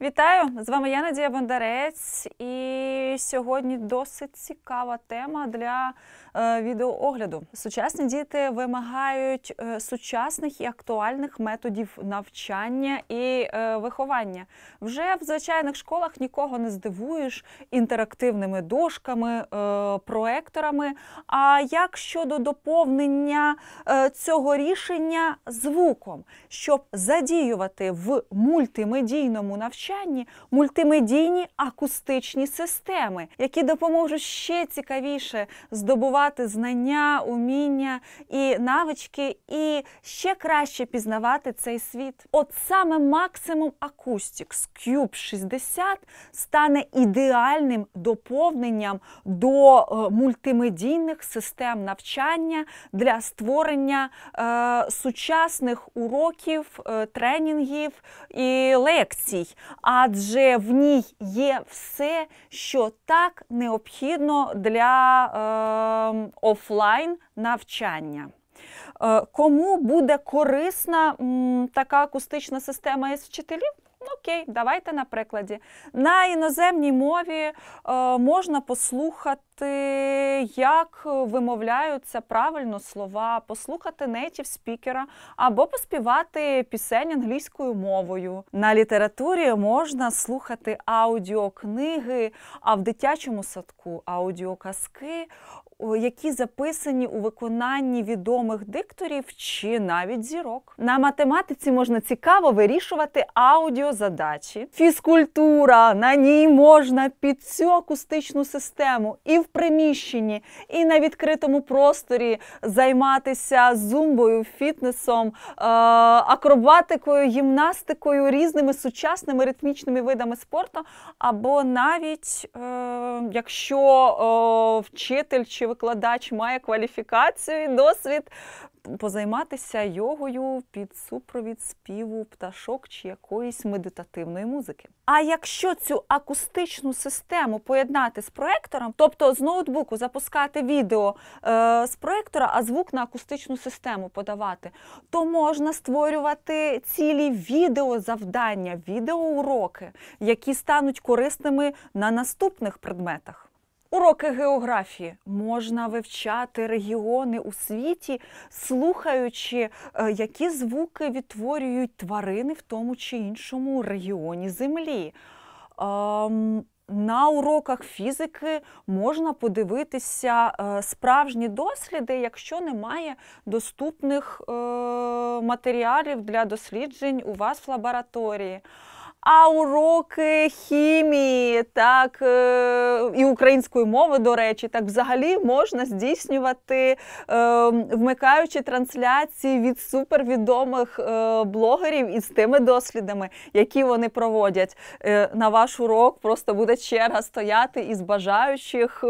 Вітаю! З вами я Надія Бондарець, і сьогодні досить цікава тема для е, відеоогляду. Сучасні діти вимагають е, сучасних і актуальних методів навчання і е, виховання. Вже в звичайних школах нікого не здивуєш інтерактивними дошками, е, проекторами. А як щодо доповнення е, цього рішення звуком, щоб задіювати в мультимедійному навчанні? навчанні мультимедійні акустичні системи, які допоможуть ще цікавіше здобувати знання, уміння і навички, і ще краще пізнавати цей світ. От саме максимум Acoustics Cube 60 стане ідеальним доповненням до е, мультимедійних систем навчання для створення е, сучасних уроків, е, тренінгів і лекцій, адже в ній є все, що так необхідно для е, офлайн навчання. Е, кому буде корисна така акустична система із вчителів? Ну, окей, давайте на прикладі. На іноземній мові е, можна послухати, як вимовляються правильно слова, послухати нетів спікера або поспівати пісень англійською мовою. На літературі можна слухати аудіокниги, а в дитячому садку аудіоказки які записані у виконанні відомих дикторів чи навіть зірок. На математиці можна цікаво вирішувати аудіозадачі, фізкультура. На ній можна під цю акустичну систему і в приміщенні, і на відкритому просторі займатися зумбою, фітнесом, е, акробатикою, гімнастикою, різними сучасними ритмічними видами спорту, або навіть е, якщо е, вчитель чи викладач має кваліфікацію і досвід позайматися йогою під супровід співу пташок чи якоїсь медитативної музики. А якщо цю акустичну систему поєднати з проектором, тобто з ноутбуку запускати відео е, з проектора, а звук на акустичну систему подавати, то можна створювати цілі відеозавдання, відеоуроки, які стануть корисними на наступних предметах. Уроки географії можна вивчати регіони у світі, слухаючи, е, які звуки відтворюють тварини в тому чи іншому регіоні землі. Ем, на уроках фізики можна подивитися е, справжні досліди, якщо немає доступних е, матеріалів для досліджень у вас в лабораторії а уроки хімії, так е, і української мови, до речі, так взагалі можна здійснювати, е, вмикаючи трансляції від супервідомих е, блогерів із тими дослідами, які вони проводять. На ваш урок просто буде черга стояти із бажаючих,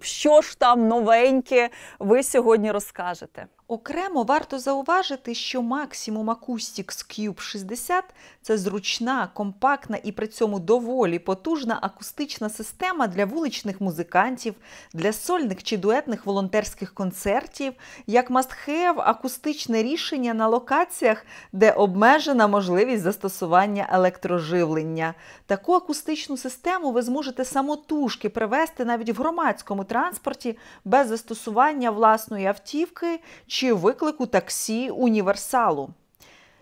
що ж там новеньке ви сьогодні розкажете. Окремо варто зауважити, що максимум Acoustics Cube 60 це зручна, компактна і при цьому доволі потужна акустична система для вуличних музикантів, для сольних чи дуетних волонтерських концертів, як must-have акустичне рішення на локаціях, де обмежена можливість застосування електроживлення. Таку акустичну систему ви зможете самотужки привезти навіть в громадському транспорті без застосування власної автівки чи виклику таксі універсалу.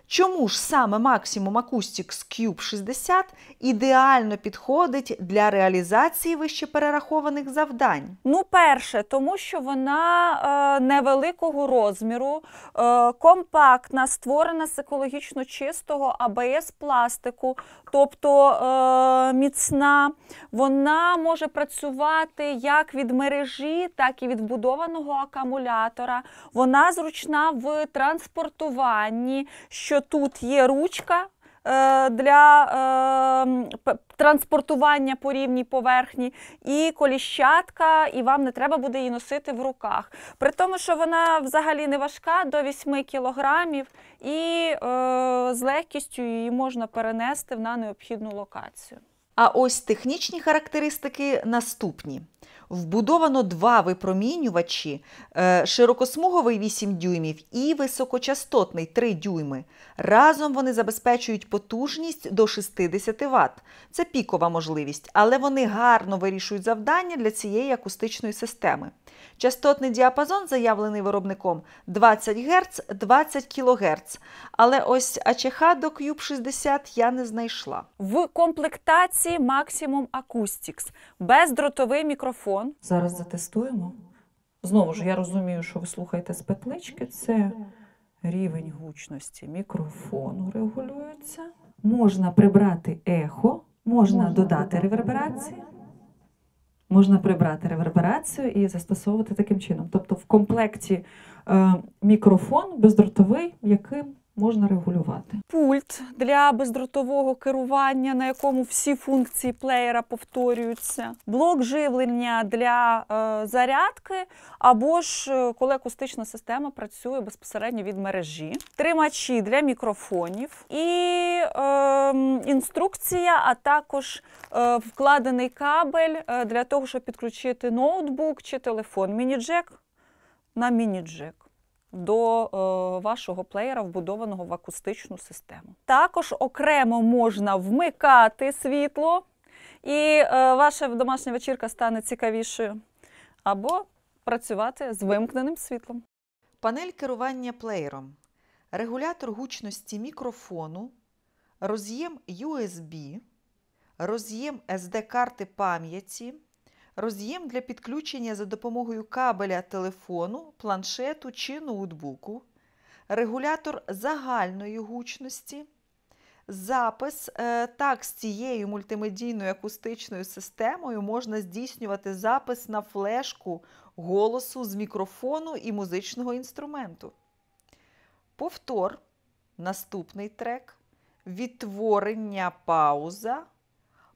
Чому ж саме Maximum Acoustics Cube 60 ідеально підходить для реалізації вище перерахованих завдань? Ну, перше, тому що вона е, невеликого розміру, е, компактна, створена з екологічно чистого абс пластику, тобто е, міцна, вона може працювати як від мережі, так і від будованого акумулятора. Вона зручна в транспортуванні. що що тут є ручка. Е, для е, транспортування по рівній поверхні і коліщатка, і вам не треба буде її носити в руках. При тому, що вона взагалі не важка до 8 кілограмів, і е, з легкістю її можна перенести на необхідну локацію. А ось технічні характеристики наступні. Вбудовано два випромінювачі, е, широкосмуговий 8 дюймів і високочастотний 3 дюйми. Разом вони забезпечують потужність до 60 Вт. Це пікова можливість, але вони гарно вирішують завдання для цієї акустичної системи. Частотний діапазон заявлений виробником 20 Гц, 20 кГц. Але ось АЧХ до Cube 60 я не знайшла. В комплектації Maximum Acoustics бездротовий мікрофон. Зараз затестуємо. Знову ж я розумію, що ви слухаєте з петлички. Це рівень гучності мікрофону регулюється. Можна прибрати ехо, можна, можна додати реверберацію можна прибрати реверберацію і застосовувати таким чином. Тобто в комплекті е, мікрофон бездротовий, яким можна регулювати. Пульт для бездротового керування, на якому всі функції плеєра повторюються, блок живлення для е, зарядки, або ж е, коли акустична система працює безпосередньо від мережі, тримачі для мікрофонів і е, інструкція, а також е, вкладений кабель е, для того, щоб підключити ноутбук чи телефон. Міні-джек на міні-джек до е, вашого плеєра, вбудованого в акустичну систему. Також окремо можна вмикати світло, і е, ваша домашня вечірка стане цікавішою. Або працювати з вимкненим світлом. Панель керування плеєром, регулятор гучності мікрофону, роз'єм USB, роз'єм SD-карти пам'яті роз'єм для підключення за допомогою кабеля телефону, планшету чи ноутбуку, регулятор загальної гучності, запис е, так з цією мультимедійною акустичною системою можна здійснювати запис на флешку голосу з мікрофону і музичного інструменту. Повтор, наступний трек, відтворення пауза,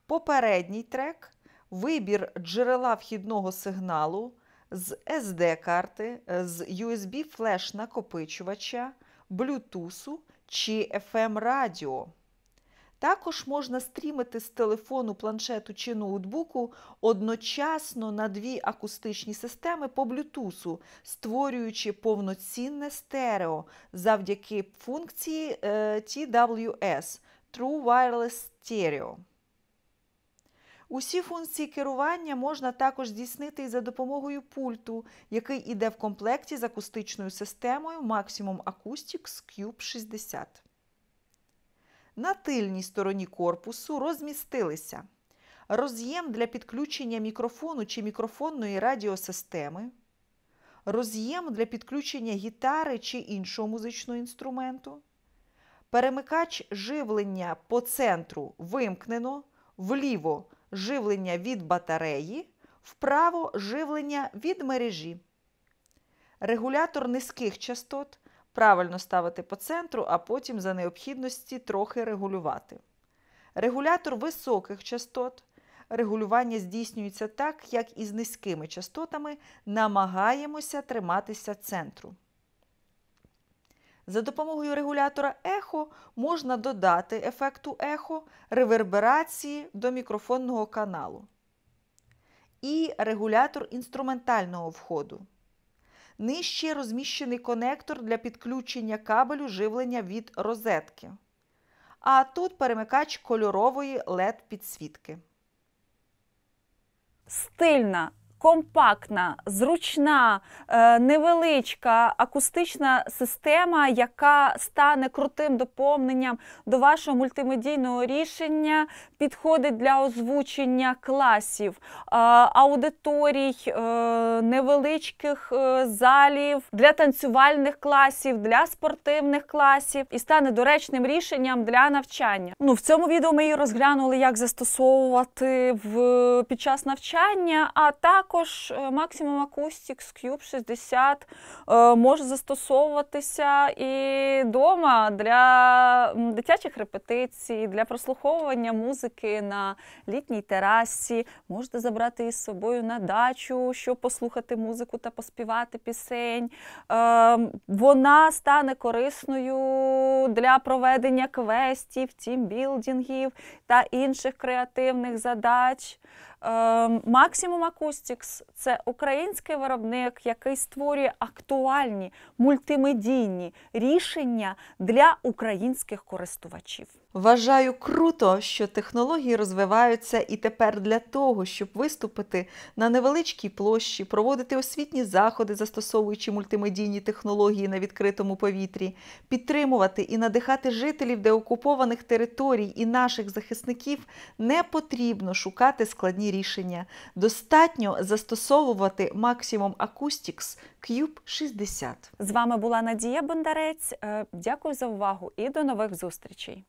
попередній трек вибір джерела вхідного сигналу з SD-карти, е, з USB-флеш накопичувача, Bluetooth чи FM радіо. Також можна стрімити з телефону, планшету чи ноутбуку одночасно на дві акустичні системи по Bluetooth, створюючи повноцінне стерео завдяки функції е, TWS True Wireless Stereo. Усі функції керування можна також здійснити і за допомогою пульту, який іде в комплекті з акустичною системою Maximum Acoustics Cube 60. На тильній стороні корпусу розмістилися роз'єм для підключення мікрофону чи мікрофонної радіосистеми, роз'єм для підключення гітари чи іншого музичного інструменту. Перемикач живлення по центру вимкнено, вліво живлення від батареї, вправо живлення від мережі. Регулятор низьких частот правильно ставити по центру, а потім за необхідності трохи регулювати. Регулятор високих частот. Регулювання здійснюється так, як і з низькими частотами намагаємося триматися центру. За допомогою регулятора ехо можна додати ефекту ехо реверберації до мікрофонного каналу. І регулятор інструментального входу. Нижче розміщений конектор для підключення кабелю живлення від розетки. А тут перемикач кольорової LED-підсвітки. Стильна компактна, зручна, е, невеличка акустична система, яка стане крутим доповненням до вашого мультимедійного рішення, підходить для озвучення класів, е, аудиторій, е, невеличких залів, для танцювальних класів, для спортивних класів і стане доречним рішенням для навчання. Ну, В цьому відео ми її розглянули, як застосовувати в, під час навчання. а так також е, максимум Acoustics Cube 60 може застосовуватися і вдома для дитячих репетицій, для прослуховування музики на літній терасі. Можете забрати із собою на дачу, щоб послухати музику та поспівати пісень. Е, вона стане корисною для проведення квестів, тімбілдингів та інших креативних задач. Е, Максимум Акустікс це український виробник, який створює актуальні мультимедійні рішення для українських користувачів. Вважаю круто, що технології розвиваються і тепер для того, щоб виступити на невеличкій площі, проводити освітні заходи, застосовуючи мультимедійні технології на відкритому повітрі, підтримувати і надихати жителів деокупованих територій і наших захисників не потрібно шукати складні рішення. Достатньо застосовувати максимум Acoustics Cube 60. З вами була Надія Бондарець. Е, дякую за увагу і до нових зустрічей.